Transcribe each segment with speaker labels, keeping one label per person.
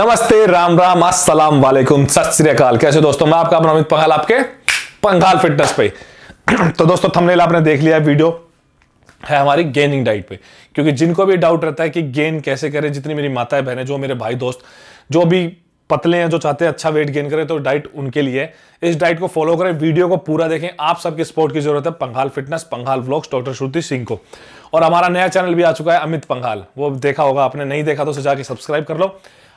Speaker 1: नमस्ते राम राम अस्सलाम वालेकुम सत श्रीकाल कैसे दोस्तों मैं आपका अमित पंघाल आपके पंघाल फिटनेस पे तो दोस्तों थंबनेल आपने देख लिया है वीडियो है हमारी गेनिंग डाइट पे क्योंकि जिनको भी डाउट रहता है कि गेन कैसे करें जितनी मेरी माताएं बहनें जो मेरे भाई दोस्त जो भी पतले हैं जो चाहते हैं अच्छा वेट गेन करें तो डाइट उनके लिए इस डाइट को फॉलो करें वीडियो को पूरा देखें आप सबके सपोर्ट की जरूरत है Panghal fitness Panghal vlogs doctor Shruti Singh को और हमारा नया चैनल भी आ चुका है अमित पंघाल वो देखा होगा आपने नहीं देखा तो उसे जाके सब्सक्राइब कर लो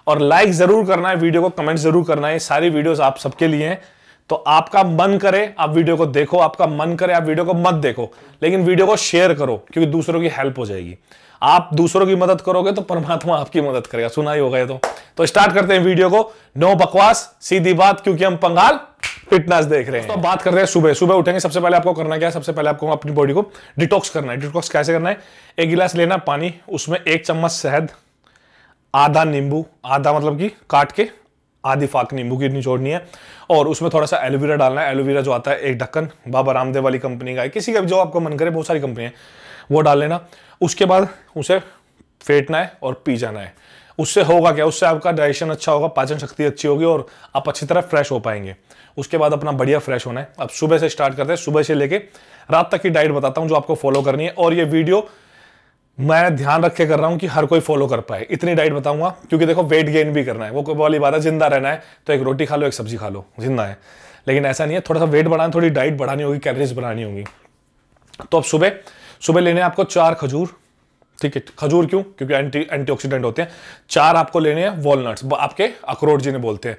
Speaker 1: और लाइक जरूर करना है वीडियो को कमेंट जरूर करना है सारी वीडियोस आप सबके लिए हैं तो आपका मन करे आप वीडियो को देखो आपका मन करे आप वीडियो को मत देखो लेकिन वीडियो को शेयर करो क्योंकि दूसरों की हेल्प हो जाएगी आप दूसरों की मदद करोगे तो परमात्मा आपकी मदद करेगा सुना ही होगा ये तो तो स्टार्ट करते हैं वीडियो को नो बकवास सीधी बात क्योंकि हम पंगाल फिटनेस देख रहे हैं तो बात कर रहे हैं सुबह सुबह उठेंगे सबसे पहले आपको करना क्या है सबसे पहले आपको अपनी बॉडी को डिटॉक्स करना है डिटॉक्स कैसे करना है एक गिलास लेना पानी उसमें एक चम्मच शहद आधा नींबू आधा मतलब कि काट के आधी फाक नींबू की निचोड़नी है और उसमें थोड़ा सा एलोवेरा डालना है एलोवेरा जो आता है एक ढक्कन बाबा रामदेव वाली कंपनी का है किसी का भी जो आपका मन करे बहुत सारी कंपनी है वो डाल लेना उसके बाद उसे फेंटना है और पी जाना है उससे होगा क्या उससे आपका डाइजेशन अच्छा होगा पाचन शक्ति अच्छी होगी और आप अच्छी तरह फ्रेश हो पाएंगे उसके बाद अपना बढ़िया फ्रेश होना है अब सुबह से स्टार्ट करते हैं सुबह से लेके रात तक की डाइट बताता हूँ जो आपको फॉलो करनी है और ये वीडियो मैं ध्यान रखे कर रहा हूं कि हर कोई फॉलो कर पाए इतनी डाइट बताऊंगा क्योंकि देखो वेट गेन भी करना है वो कोई वाली बात है जिंदा रहना है तो एक रोटी खा लो एक सब्जी खा लो जिंदा है लेकिन ऐसा नहीं है थोड़ा सा वेट बढ़ाना थोड़ी डाइट बढ़ानी होगी कैलरीज बढ़ानी होगी तो अब सुबह सुबह लेने आपको चार खजूर ठीक है खजूर क्यों क्योंकि एंटी एंटीऑक्सीडेंट होते हैं चार आपको लेने हैं वॉलनट्स आपके अखरोट ने बोलते हैं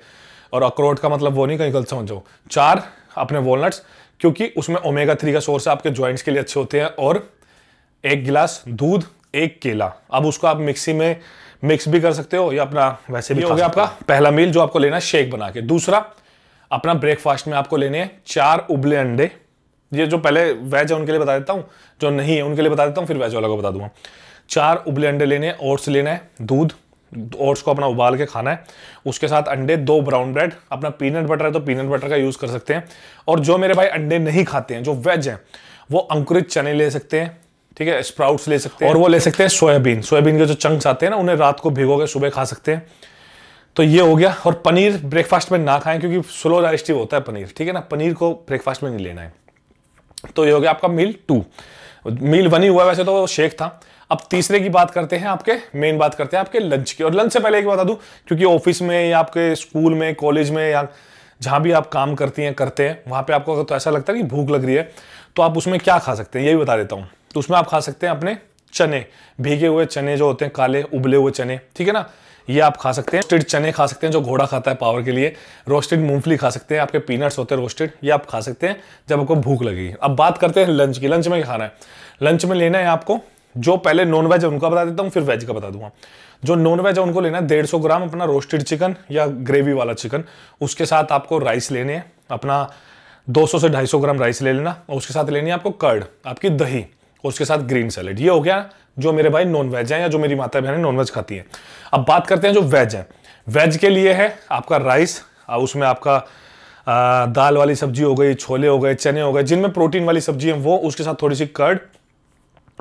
Speaker 1: और अखरोट का मतलब वो नहीं कहीं गलत समझो चार अपने वॉलनट्स क्योंकि उसमें ओमेगा थ्री का सोर्स है आपके ज्वाइंट्स के लिए अच्छे होते हैं और एक गिलास दूध एक केला अब उसको आप मिक्सी में मिक्स भी कर सकते हो या अपना वैसे भी हो गया आपका पहला मील जो आपको लेना है शेक बना के दूसरा अपना ब्रेकफास्ट में आपको लेने हैं चार उबले अंडे ये जो पहले वेज है उनके लिए बता देता हूँ जो नहीं है उनके लिए बता देता हूँ फिर वेज वाला को बता दूंगा चार उबले अंडे लेने हैं ओट्स लेना है दूध ओट्स को अपना उबाल के खाना है उसके साथ अंडे दो ब्राउन ब्रेड अपना पीनट बटर है तो पीनट बटर का यूज़ कर सकते हैं और जो मेरे भाई अंडे नहीं खाते हैं जो वेज हैं वो अंकुरित चने ले सकते हैं ठीक है स्प्राउट्स ले सकते हैं और वो ले सकते हैं सोयाबीन सोयाबीन के जो चंक्स आते हैं ना उन्हें रात को भिगो के सुबह खा सकते हैं तो ये हो गया और पनीर ब्रेकफास्ट में ना खाएं क्योंकि स्लो डाइजेस्टिव होता है पनीर ठीक है ना पनीर को ब्रेकफास्ट में नहीं लेना है तो ये हो गया आपका मील टू मील वन ही हुआ वैसे तो शेख शेक था अब तीसरे की बात करते हैं आपके मेन बात करते हैं आपके लंच की और लंच से पहले एक बता दूं क्योंकि ऑफिस में या आपके स्कूल में कॉलेज में या जहाँ भी आप काम करती हैं करते हैं वहाँ पे आपको अगर तो ऐसा लगता है कि भूख लग रही है तो आप उसमें क्या खा सकते हैं ये भी बता देता हूँ तो उसमें आप खा सकते हैं अपने चने भीगे हुए चने जो होते हैं काले उबले हुए चने ठीक है ना ये आप खा सकते हैं रोस्टेड चने खा सकते हैं जो घोड़ा खाता है पावर के लिए रोस्टेड मूंगफली खा सकते हैं आपके पीनट्स होते हैं रोस्टेड ये आप खा सकते हैं जब आपको भूख लगेगी अब बात करते हैं लंच की लंच में खाना है लंच में लेना है आपको जो पहले नॉन वेज है उनका बता देता हूँ फिर वेज का बता दूंगा जो नॉन वेज है उनको लेना है डेढ़ सौ ग्राम अपना रोस्टेड चिकन या ग्रेवी वाला चिकन उसके साथ आपको राइस लेने हैं अपना 200 से 250 ग्राम राइस ले लेना और उसके साथ लेनी है आपको कर्ड आपकी दही उसके साथ ग्रीन सैलेड ये हो गया जो मेरे भाई नॉन वेज हैं या जो मेरी माता बहन नॉन वेज खाती हैं अब बात करते हैं जो वेज है वेज के लिए है आपका राइस उसमें आपका आ, दाल वाली सब्जी हो गई छोले हो गए चने हो गए जिनमें प्रोटीन वाली सब्जी है वो उसके साथ थोड़ी सी कर्ड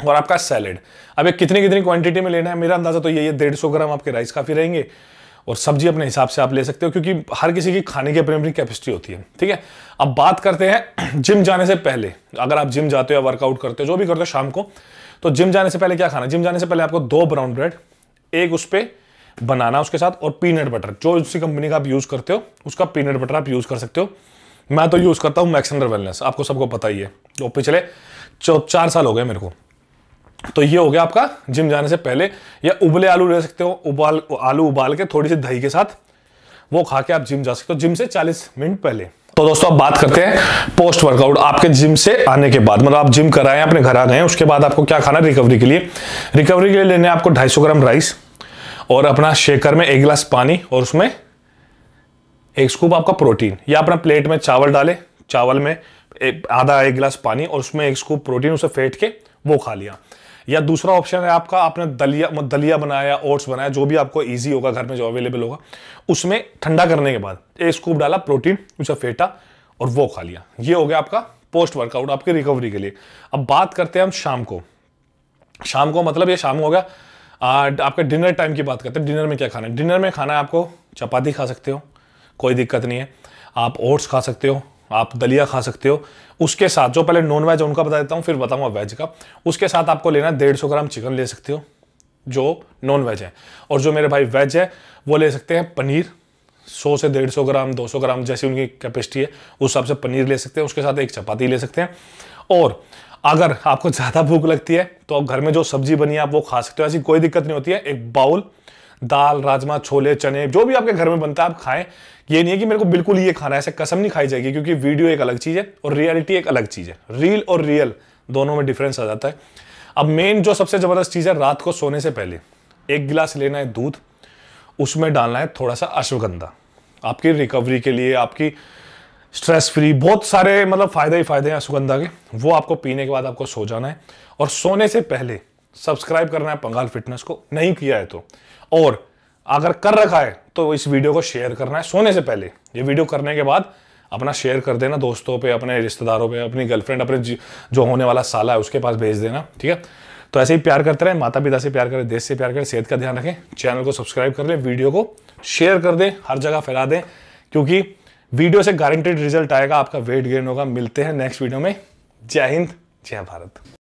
Speaker 1: और आपका सैलेड अब ये कितनी कितनी क्वांटिटी में लेना है मेरा अंदाज़ा तो यही है डेढ़ सौ ग्राम आपके राइस काफ़ी रहेंगे और सब्जी अपने हिसाब से आप ले सकते हो क्योंकि हर किसी की खाने की अपनी अपनी कैपेसिटी होती है ठीक है अब बात करते हैं जिम जाने से पहले अगर आप जिम जाते हो या वर्कआउट करते हो जो भी करते हो शाम को तो जिम जाने से पहले क्या खाना जिम जाने से पहले आपको दो ब्राउन ब्रेड एक उस पर बनाना उसके साथ और पीनट बटर जो उसी कंपनी का आप यूज़ करते हो उसका पीनट बटर आप यूज़ कर सकते हो मैं तो यूज़ करता हूँ मैक्सेंडर वेलनेस आपको सबको पता ही है जो पिछले चार साल हो गए मेरे को तो ये हो गया आपका जिम जाने से पहले या उबले आलू ले सकते हो उबाल आलू उबाल के थोड़ी सी दही के साथ वो खा के आप जिम जा सकते हो जिम से 40 मिनट पहले तो दोस्तों अब बात करते हैं पोस्ट वर्कआउट आपके जिम से आने के बाद मतलब आप जिम कराए अपने घर आ गए उसके बाद आपको क्या खाना रिकवरी के लिए रिकवरी के लिए लेने आपको ढाई ग्राम राइस और अपना शेकर में एक गिलास पानी और उसमें एक स्कूप आपका प्रोटीन या अपना प्लेट में चावल डाले चावल में आधा एक गिलास पानी और उसमें एक स्कूप प्रोटीन उसे फेंट के वो खा लिया या दूसरा ऑप्शन है आपका आपने दलिया दलिया बनाया ओट्स बनाया जो भी आपको ईजी होगा घर में जो अवेलेबल होगा उसमें ठंडा करने के बाद एक स्कूप डाला प्रोटीन उसे फेटा और वो खा लिया ये हो गया आपका पोस्ट वर्कआउट आपकी रिकवरी के लिए अब बात करते हैं हम शाम को शाम को मतलब ये शाम हो गया आपके डिनर टाइम की बात करते हैं डिनर में क्या खाना है डिनर में खाना है आपको चपाती खा सकते हो कोई दिक्कत नहीं है आप ओट्स खा सकते हो आप दलिया खा सकते हो उसके साथ जो पहले नॉन वेज उनका बता देता हूँ फिर बताऊँगा वेज का उसके साथ आपको लेना है डेढ़ सौ ग्राम चिकन ले सकते हो जो नॉन वेज है और जो मेरे भाई वेज है वो ले सकते हैं पनीर 100 से 150 ग्राम 200 ग्राम जैसी उनकी कैपेसिटी है उस हिसाब से पनीर ले सकते हैं उसके साथ एक चपाती ले सकते हैं और अगर आपको ज़्यादा भूख लगती है तो आप घर में जो सब्जी बनी है आप वो खा सकते हो ऐसी कोई दिक्कत नहीं होती है एक बाउल दाल राजमा छोले चने जो भी आपके घर में बनता है आप खाएं ये नहीं है कि मेरे को बिल्कुल ये खाना है ऐसे कसम नहीं खाई जाएगी क्योंकि वीडियो एक अलग चीज़ है और रियलिटी एक अलग चीज़ है रील और रियल दोनों में डिफरेंस आ जाता है अब मेन जो सबसे ज़बरदस्त चीज़ है रात को सोने से पहले एक गिलास लेना है दूध उसमें डालना है थोड़ा सा अश्वगंधा आपकी रिकवरी के लिए आपकी स्ट्रेस फ्री बहुत सारे मतलब फ़ायदे ही फ़ायदे हैं अश्वगंधा के वो आपको पीने के बाद आपको सो जाना है और सोने से पहले सब्सक्राइब करना है पंगाल फिटनेस को नहीं किया है तो और अगर कर रखा है तो इस वीडियो को शेयर करना है सोने से पहले ये वीडियो करने के बाद अपना शेयर कर देना दोस्तों पे अपने रिश्तेदारों पे अपनी गर्लफ्रेंड अपने जो होने वाला साला है उसके पास भेज देना ठीक है तो ऐसे ही प्यार करते रहे माता पिता से प्यार करें देश से प्यार करें सेहत का ध्यान रखें चैनल को सब्सक्राइब कर लें वीडियो को शेयर कर दें हर जगह फैला दें क्योंकि वीडियो से गारंटेड रिजल्ट आएगा आपका वेट गेन होगा मिलते हैं नेक्स्ट वीडियो में जय हिंद जय भारत